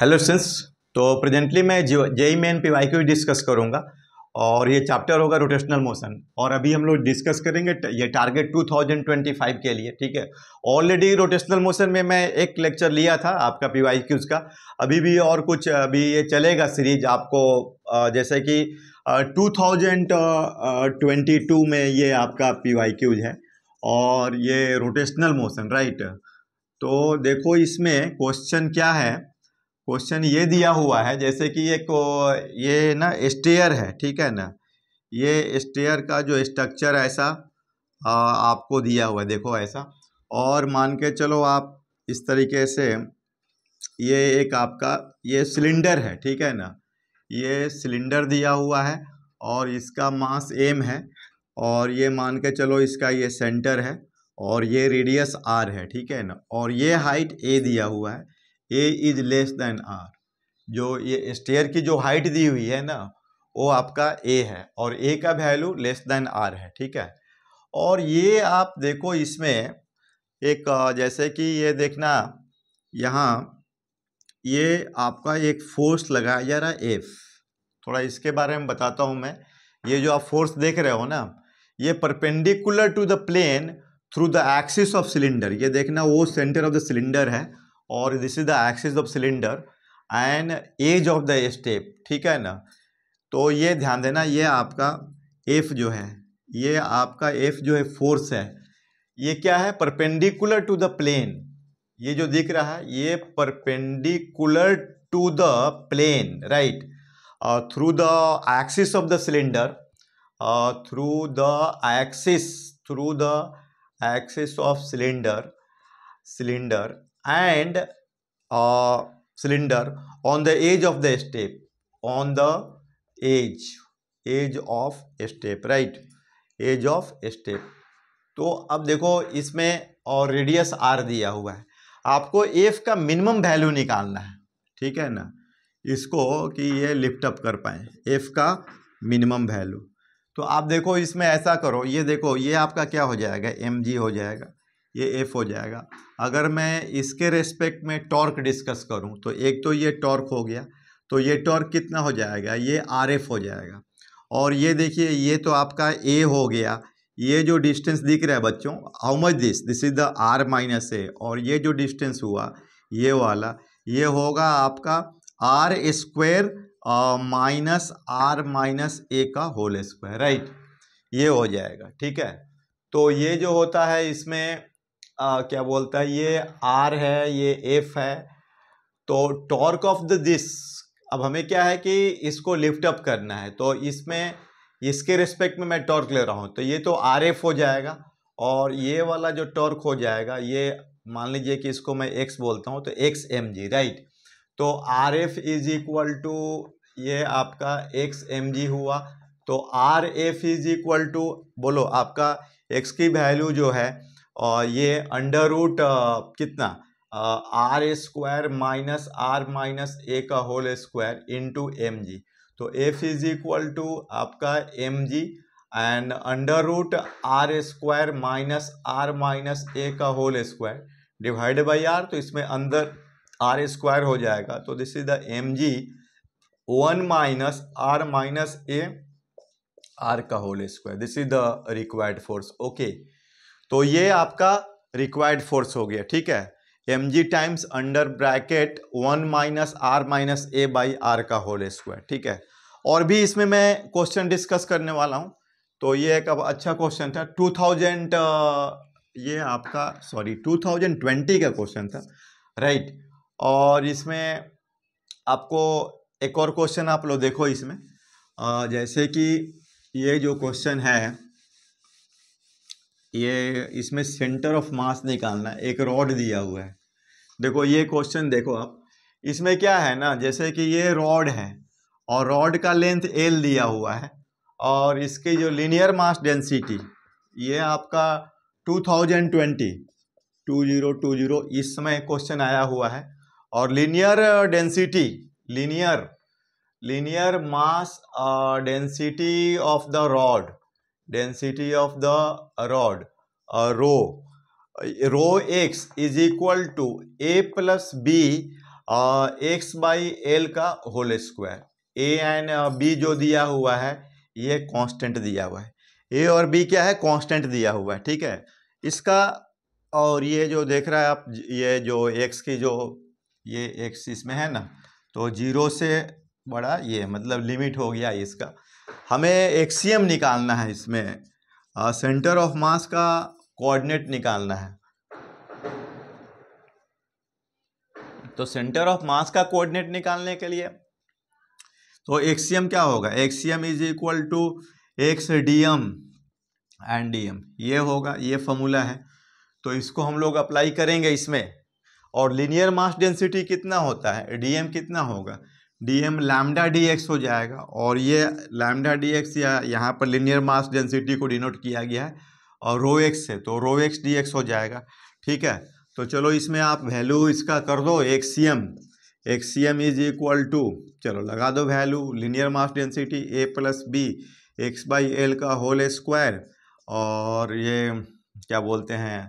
hello sense तो presently मैं जो JEE Main P Y Q discuss करूँगा और ये चैप्टर होगा रोटेशनल मोशन और अभी हम लोग डिस्कस करेंगे ये टारगेट 2025 के लिए ठीक है ऑलरेडी रोटेशनल मोशन में मैं एक लेक्चर लिया था आपका पी वाई क्यूज का अभी भी और कुछ अभी ये चलेगा सीरीज आपको जैसे कि 2022 में ये आपका पी वाई क्यूज है और ये रोटेशनल मोशन राइट तो देखो इसमें क्वेश्चन क्या है क्वेश्चन ये दिया हुआ है जैसे कि एक ये ना एस्टेयर है ठीक है ना ये स्टेयर का जो स्ट्रक्चर ऐसा आ, आपको दिया हुआ है देखो ऐसा और मान के चलो आप इस तरीके से ये एक आपका ये सिलेंडर है ठीक है ना ये सिलेंडर दिया हुआ है और इसका मास एम है और ये मान के चलो इसका ये सेंटर है और ये रेडियस आर है ठीक है ना और ये हाइट ए दिया हुआ है A is less than R जो ये स्टेयर की जो हाइट दी हुई है ना वो आपका ए है और ए का वैल्यू लेस देन आर है ठीक है और ये आप देखो इसमें एक जैसे कि ये देखना यहाँ ये आपका एक फोर्स लगाया जा रहा है एफ थोड़ा इसके बारे में बताता हूँ मैं ये जो आप फोर्स देख रहे हो ना ये perpendicular to the plane through the axis of cylinder ये देखना वो सेंटर ऑफ द सिलेंडर है और this is the axis of cylinder and edge of the step ठीक है ना तो ये ध्यान देना ये आपका एफ जो है ये आपका एफ जो है फोर्स है ये क्या है परपेंडिकुलर टू द प्लेन ये जो दिख रहा है ये perpendicular to the plane right through the axis of the cylinder through the axis through the axis of cylinder cylinder and a cylinder on the edge of the step on the edge edge of step right edge of step तो अब देखो इसमें और radius are दिया हुआ है आपको F का मिनिमम वैल्यू निकालना है ठीक है ना इसको कि ये लिफ्ट अप कर पाए एफ का मिनिमम वैल्यू तो आप देखो इसमें ऐसा करो ये देखो ये आपका क्या हो जाएगा एम जी हो जाएगा ये एफ हो जाएगा अगर मैं इसके रेस्पेक्ट में टॉर्क डिस्कस करूँ तो एक तो ये टॉर्क हो गया तो ये टॉर्क कितना हो जाएगा ये आर एफ हो जाएगा और ये देखिए ये तो आपका ए हो गया ये जो डिस्टेंस दिख रहा है बच्चों how much this this is the R minus A और ये जो डिस्टेंस हुआ ये वाला ये होगा आपका R square minus R minus A का होल स्क्वायर राइट ये हो जाएगा ठीक है तो ये जो होता है इसमें आ, क्या बोलता है ये आर है ये एफ है तो टॉर्क ऑफ द दिस अब हमें क्या है कि इसको लिफ्ट अप करना है तो इसमें इसके रिस्पेक्ट में मैं टॉर्क ले रहा हूँ तो ये तो आर एफ हो जाएगा और ये वाला जो टॉर्क हो जाएगा ये मान लीजिए कि इसको मैं एक्स बोलता हूँ तो एक्स एम जी राइट तो R F is equal to ये आपका एक्स एम जी हुआ तो R F is equal to बोलो आपका एक्स की वैल्यू जो है और ये अंडर रूट कितना R square minus R minus A का whole square into M G तो एफ इज इक्वल टू आपका M G and under root R square minus R minus A का whole square divide by R तो इसमें अंदर R square हो जाएगा तो this is the M G one minus R minus A R का whole square this is the required force okay तो ये आपका रिक्वायर्ड फोर्स हो गया ठीक है M G times under bracket one minus R minus A by R का whole square ठीक है और भी इसमें मैं क्वेश्चन डिस्कस करने वाला हूँ तो ये एक अब अच्छा क्वेश्चन था टू थाउजेंड ये आपका सॉरी टू थाउजेंड ट्वेंटी का क्वेश्चन था राइट और इसमें आपको एक और क्वेश्चन आप लोग देखो इसमें जैसे कि ये जो क्वेश्चन है ये इसमें सेंटर ऑफ मास निकालना है एक रॉड दिया हुआ है देखो ये क्वेश्चन देखो आप इसमें क्या है ना जैसे कि ये रॉड है और रॉड का लेंथ एल दिया हुआ है और इसकी जो लीनियर मास डेंसिटी ये आपका 2020 2020 इस समय क्वेश्चन आया हुआ है और linear density linear linear mass density of the rod density of the rod rho rho X is equal to A plus B X by L का whole square A and B जो दिया हुआ है ये कांस्टेंट दिया हुआ है ए और बी क्या है कांस्टेंट दिया हुआ है ठीक है इसका और ये जो देख रहा है आप ये जो एक्स की जो ये एक्स इसमें है ना तो जीरो से बड़ा ये मतलब लिमिट हो गया इसका हमें एक्सीएम निकालना है इसमें सेंटर ऑफ मास का कोऑर्डिनेट निकालना है तो सेंटर ऑफ मास का कोऑर्डिनेट निकालने के लिए तो एक्सीएम क्या होगा XCM is equal to X D M and D M ये होगा ये फॉर्मूला है तो इसको हम लोग अप्लाई करेंगे इसमें और लिनियर मास डेंसिटी कितना होता है डीएम कितना होगा D M lambda D X हो जाएगा और ये लैमडा डी एक्स या यहाँ पर लिनियर मास डेंसिटी को डिनोट किया गया है और रो एक्स है तो रो एक्स डी एक्स हो जाएगा ठीक है तो चलो इसमें आप वैल्यू इसका कर दो एक सी एम एक C M is equal to चलो लगा दो value linear mass density A plus B X by L का होल स्क्वायर और ये क्या बोलते हैं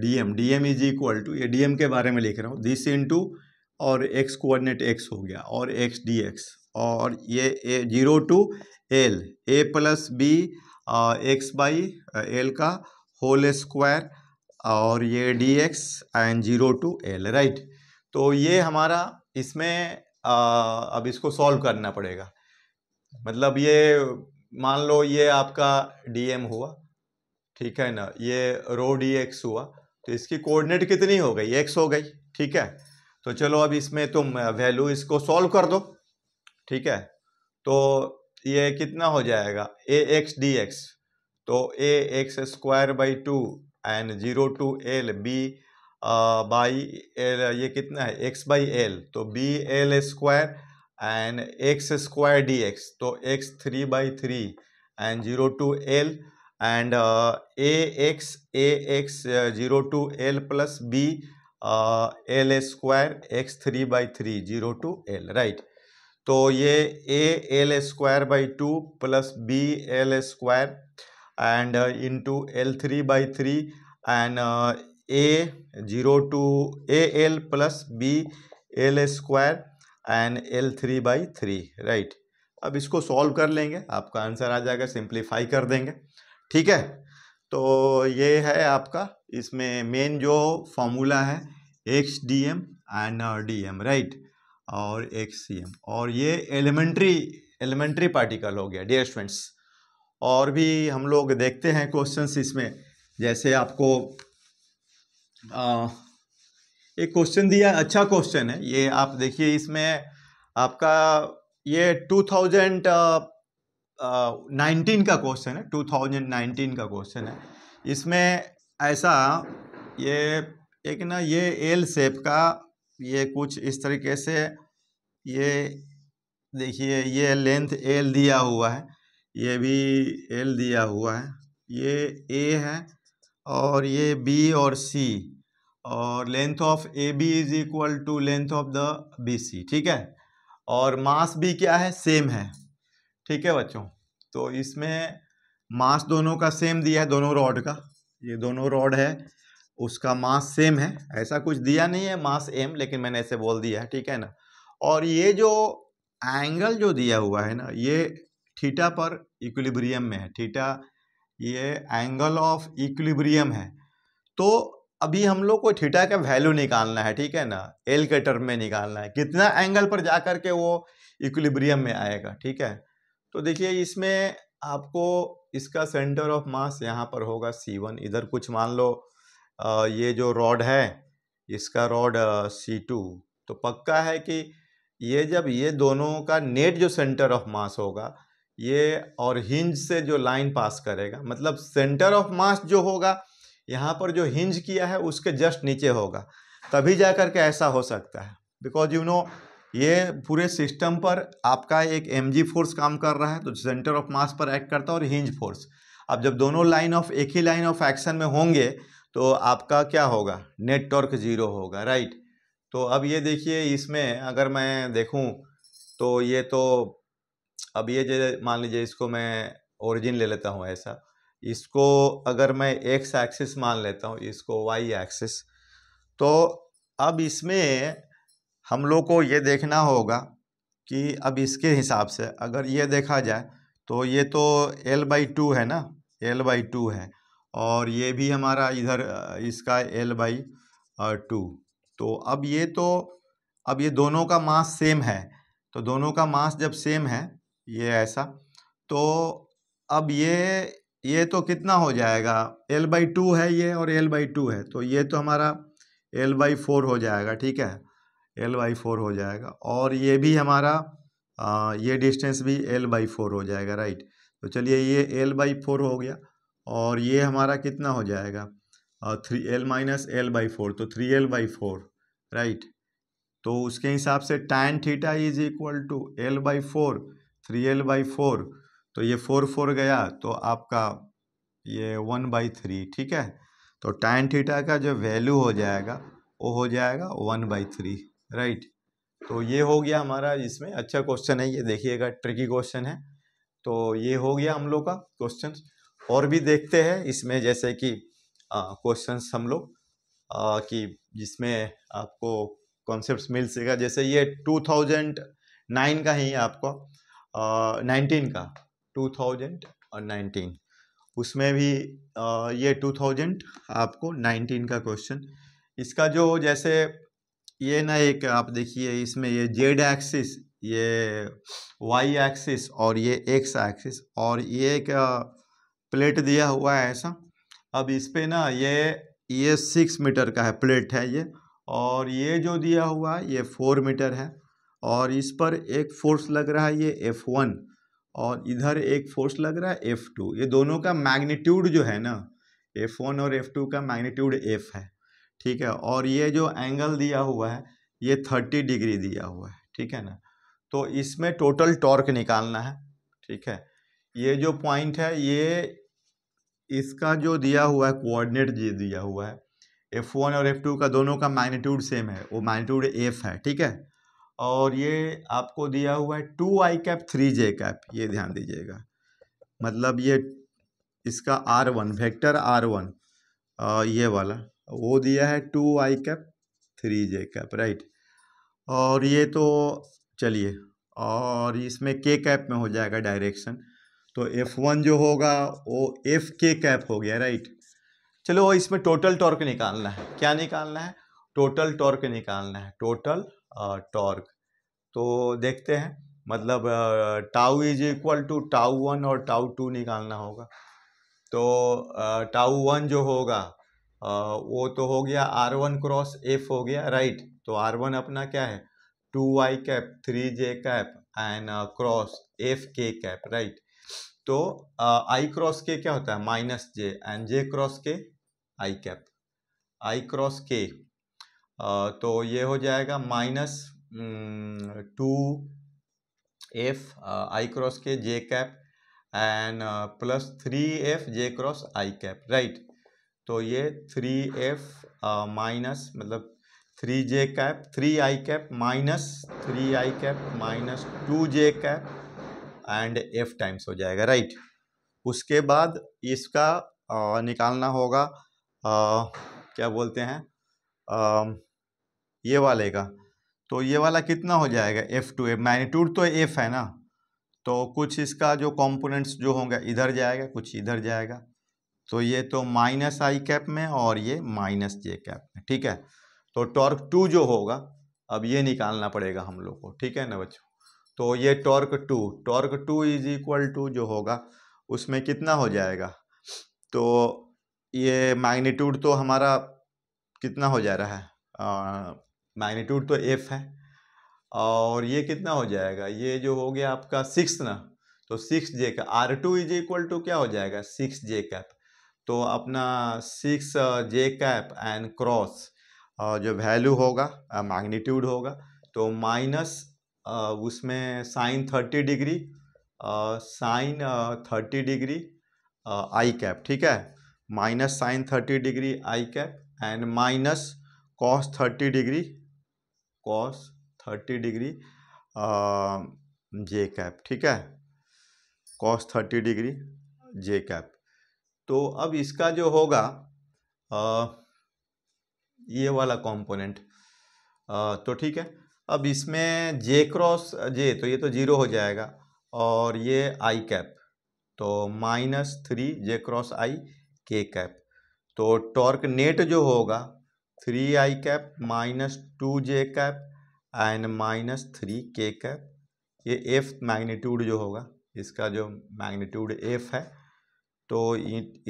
D M D M is equal to ये डी एम के बारे में लिख रहा हूँ दिस इंटू और एक्स कोऑर्डिनेट एक्स हो गया और एक्स डी एक्स और ये A zero to L A plus B X by L का होल स्क्वायर और ये D X and zero to L right तो ये हमारा इसमें आ, अब इसको सॉल्व करना पड़ेगा मतलब ये मान लो ये आपका डी एम हुआ ठीक है ना ये रो डी एक्स हुआ तो इसकी कोऑर्डिनेट कितनी हो गई एक्स हो गई ठीक है तो चलो अब इसमें तुम वैल्यू इसको सॉल्व कर दो ठीक है तो ये कितना हो जाएगा ए एक्स डी एक्स तो A X square by two and zero to L B by L ये कितना है एक्स बाई एल तो B L square and X square D X तो X three by three and zero to L and A X A X zero to L plus B L square X three by three zero to L right तो ये A L square by two plus B L square and to L three by three and A zero to A L plus B L square and L three by three right अब इसको solve कर लेंगे आपका answer आ जाएगा simplify कर देंगे ठीक है तो ये है आपका इसमें मेन जो फॉर्मूला है X D M and D M right और एक्स सी एम और ये एलिमेंट्री एलिमेंट्री पार्टिकल हो गया डियर स्टूडेंट्स और भी हम लोग देखते हैं क्वेश्चंस इसमें जैसे आपको आ, एक क्वेश्चन दिया अच्छा क्वेश्चन है ये आप देखिए इसमें आपका ये टू थाउजेंड नाइनटीन का क्वेश्चन है टू थाउजेंड नाइनटीन का क्वेश्चन है इसमें ऐसा ये एक ना ये एल सेप का ये कुछ इस तरीके से ये देखिए ये लेंथ एल दिया हुआ है ये भी एल दिया हुआ है ये ए है और ये बी और सी और length of A B is equal to length of the B C ठीक है और मास भी क्या है सेम है ठीक है बच्चों तो इसमें मास दोनों का सेम दिया है दोनों रॉड का ये दोनों रॉड है उसका मास सेम है ऐसा कुछ दिया नहीं है मास एम लेकिन मैंने ऐसे बोल दिया है ठीक है ना और ये जो एंगल जो दिया हुआ है ना ये थीटा पर इक्विलिब्रियम में है थीटा ये एंगल ऑफ इक्विलिब्रियम है तो अभी हम लोग को थीटा का वैल्यू निकालना है ठीक है ना एल के टर्म में निकालना है कितना एंगल पर जा के वो इक्विलिब्रियम में आएगा ठीक है तो देखिए इसमें आपको इसका सेंटर ऑफ मास यहाँ पर होगा सी वन इधर कुछ मान लो ये जो रॉड है इसका रॉड सी टू तो पक्का है कि ये जब ये दोनों का नेट जो सेंटर ऑफ मास होगा ये और हिंज से जो लाइन पास करेगा मतलब सेंटर ऑफ मास जो होगा यहाँ पर जो हिंज किया है उसके जस्ट नीचे होगा तभी जा के ऐसा हो सकता है बिकॉज यू नो ये पूरे सिस्टम पर आपका एक एम फोर्स काम कर रहा है तो सेंटर ऑफ मास पर एक्ट करता है और हिंज फोर्स अब जब दोनों लाइन ऑफ एक ही लाइन ऑफ एक्शन में होंगे तो आपका क्या होगा नेट टॉर्क जीरो होगा राइट तो अब ये देखिए इसमें अगर मैं देखूं तो ये तो अब ये जो मान लीजिए इसको मैं ओरिजिन ले लेता हूँ ऐसा इसको अगर मैं एक्स एक्सिस मान लेता हूँ इसको वाई एक्सिस तो अब इसमें हम लोग को ये देखना होगा कि अब इसके हिसाब से अगर ये देखा जाए तो ये तो एल बाई टू है ना एल बाई टू है और ये भी हमारा इधर इसका एल बाई टू तो अब ये तो अब ये दोनों का मास सेम है तो दोनों का मास जब सेम है ये ऐसा तो अब ये ये तो कितना हो जाएगा एल बाई टू है ये और एल बाई टू है तो ये तो हमारा एल बाई फोर हो जाएगा ठीक है एल बाई फोर हो जाएगा और ये भी हमारा आ, ये डिस्टेंस भी एल बाई फोर हो जाएगा राइट तो चलिए ये एल बाई फोर हो गया और ये हमारा कितना हो जाएगा three L minus L by four तो three L by four right तो उसके हिसाब से tan theta is equal to L by four three L by four तो ये फोर फोर गया तो आपका ये वन बाई थ्री ठीक है तो टैन थीटा का जो वैल्यू हो जाएगा वो हो जाएगा वन बाई थ्री राइट तो ये हो गया हमारा इसमें अच्छा क्वेश्चन है ये देखिएगा ट्रिकी क्वेश्चन है तो ये हो गया हम लोग का क्वेश्चन और भी देखते हैं इसमें जैसे कि क्वेश्चन हम लोग कि जिसमें आपको कॉन्सेप्ट मिल सकेगा जैसे ये 2009 का ही आपको नाइनटीन का 2019 उसमें भी आ, ये 2000 आपको 19 का क्वेश्चन इसका जो जैसे ये ना एक आप देखिए इसमें ये जेड एक्सिस ये वाई एक्सिस और ये एक्स एक्सिस और ये एक प्लेट दिया हुआ है ऐसा अब इस पर ना ये ये सिक्स मीटर का है प्लेट है ये और ये जो दिया हुआ है ये फोर मीटर है और इस पर एक फोर्स लग रहा है ये एफ वन और इधर एक फोर्स लग रहा है एफ टू ये दोनों का मैग्नीट्यूड जो है ना एफ वन और एफ टू का मैग्नीट्यूड एफ है ठीक है और ये जो एंगल दिया हुआ है ये थर्टी डिग्री दिया हुआ है ठीक है ना तो इसमें टोटल टॉर्क निकालना है ठीक है ये जो पॉइंट है ये इसका जो दिया हुआ है कोऑर्डिनेट ये दिया हुआ है एफ वन और एफ टू का दोनों का मैग्नीट्यूड सेम है वो मैग्नीट्यूड एफ है ठीक है और ये आपको दिया हुआ है two I cap three J cap ये ध्यान दीजिएगा मतलब ये इसका R one vector R one ये वाला वो दिया है two I cap three J cap right और ये तो चलिए और इसमें के कैप में हो जाएगा डायरेक्शन तो एफ़ वन जो होगा वो एफ़ के कैप हो गया राइट चलो इसमें टोटल टॉर्क निकालना है क्या निकालना है टोटल टॉर्क निकालना है टोटल टॉर्क तो देखते हैं मतलब tau is equal to tau one और टाउ टू निकालना होगा तो टाउ वन जो होगा वो तो हो गया आर वन क्रॉस एफ हो गया राइट तो आर वन अपना क्या है two Y cap three J cap and cross F K cap right तो आई क्रॉस के क्या होता है minus J and J cross K I cap I cross के तो ये हो जाएगा minus two F I cross K J cap and plus three F J cross I cap right तो ये थ्री एफ माइनस मतलब three J cap three I cap minus three I cap minus two J cap and F times हो जाएगा right उसके बाद इसका आ, निकालना होगा आ, क्या बोलते हैं आ, ये वाले का तो ये वाला कितना हो जाएगा एफ़ टू एफ मैग्नीट्यूड तो एफ़ है ना तो कुछ इसका जो कंपोनेंट्स जो होंगे इधर जाएगा कुछ इधर जाएगा तो ये तो माइनस आई कैप में और ये माइनस जे कैप में ठीक है तो टॉर्क टू जो होगा अब ये निकालना पड़ेगा हम लोग को ठीक है ना बच्चों तो ये torque two torque two is equal to जो होगा उसमें कितना हो जाएगा तो ये मैग्नीट्यूड तो हमारा कितना हो जा रहा है मैग्नीट्यूड तो एफ है और ये कितना हो जाएगा ये जो हो गया आपका सिक्स ना तो सिक्स जे का R two is equal to क्या हो जाएगा सिक्स जे कैप तो अपना six J cap and cross जो वैल्यू होगा मैग्नीट्यूड होगा तो माइनस उसमें sine thirty degree sine thirty degree I cap ठीक है minus sine thirty degree I cap and minus cos thirty degree cos thirty degree J cap ठीक है cos thirty degree J cap तो अब इसका जो होगा आ, ये वाला कंपोनेंट तो ठीक है अब इसमें जे क्रॉस जे तो ये तो ज़ीरो हो जाएगा और ये आई कैप तो minus three J cross I K cap तो टॉर्क नेट जो होगा three I cap minus two J cap and minus three K cap ये एफ मैग्नीट्यूड जो होगा इसका जो मैग्नीट्यूड एफ है तो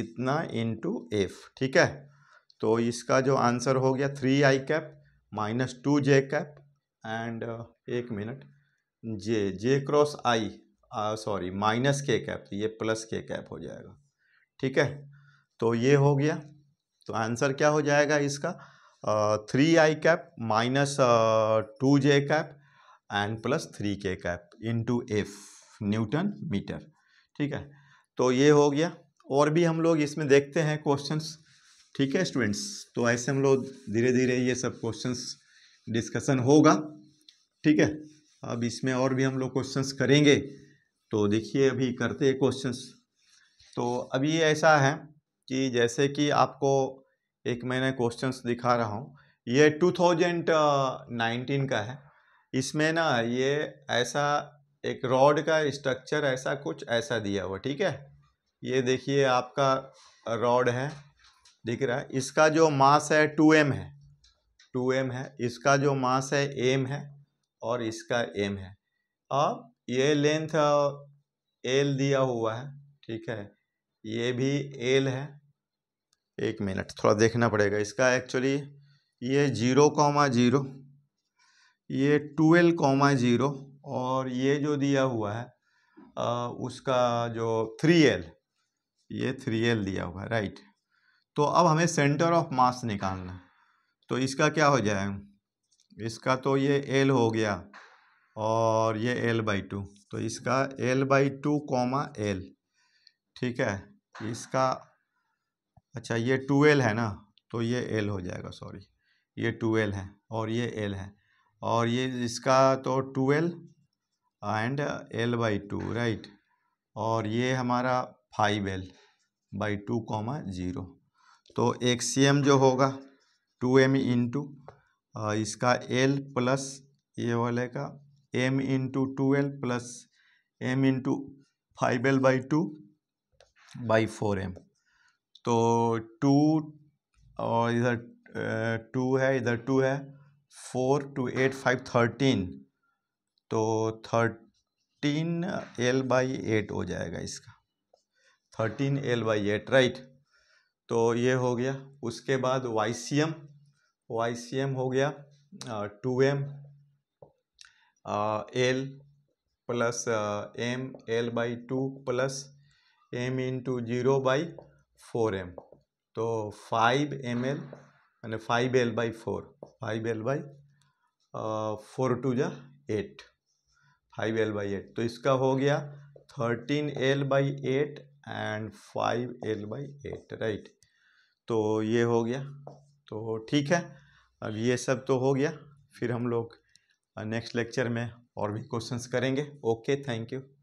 इतना इंटू एफ ठीक है तो इसका जो आंसर हो गया three I cap minus two J cap and एक minute J J cross I sorry minus K cap ये प्लस के कैप हो जाएगा ठीक है तो ये हो गया तो आंसर क्या हो जाएगा इसका three I cap minus two J cap and plus three K cap into F newton metre ठीक है तो ये हो गया और भी हम लोग इसमें देखते हैं क्वेश्चंस ठीक है स्टूडेंट्स तो ऐसे हम लोग धीरे धीरे ये सब क्वेश्चंस डिस्कशन होगा ठीक है अब इसमें और भी हम लोग क्वेश्चंस करेंगे तो देखिए अभी करते हैं क्वेश्चंस तो अभी ऐसा है कि जैसे कि आपको एक मैंने क्वेश्चन दिखा रहा हूँ ये 2019 का है इसमें ना ये ऐसा एक रॉड का स्ट्रक्चर ऐसा कुछ ऐसा दिया हुआ ठीक है ये देखिए आपका रॉड है दिख रहा है इसका जो मास है टू एम है टू एम है इसका जो मास है एम है और इसका एम है अब ये लेंथ एल दिया हुआ है ठीक है ये भी एल है एक मिनट थोड़ा देखना पड़ेगा इसका एक्चुअली ये जीरो कॉमा जीरो ये टूएल्व कॉमा जीरो और ये जो दिया हुआ है आ, उसका जो थ्री एल ये थ्री एल दिया हुआ है राइट तो अब हमें सेंटर ऑफ मास निकालना तो इसका क्या हो जाए इसका तो ये एल हो गया और ये एल बाई टू तो इसका L by two comma L ठीक है इसका अच्छा ये टू एल है ना तो ये एल हो जाएगा सॉरी ये टू एल है और ये एल है और ये इसका तो two L and L by two right और ये हमारा five L by two comma zero तो एक सी एम जो होगा टू एम इंटू इसका एल प्लस ये वाले का M into two L plus M into five L by two by four M तो टू और इधर टू है इधर टू है four two eight five thirteen तो थर्टीन एल बाई एट हो जाएगा इसका thirteen L by eight right तो ये हो गया उसके बाद Y C M Y C M हो गया two M L plus M L by two plus M into zero by four M तो फाइव एम एल मैंने five L by four five L by four two जा eight five L by eight तो इसका हो गया thirteen L by eight and five L by eight right तो ये हो गया तो ठीक है अब ये सब तो हो गया फिर हम लोग नेक्स्ट लेक्चर में और भी क्वेश्चंस करेंगे ओके थैंक यू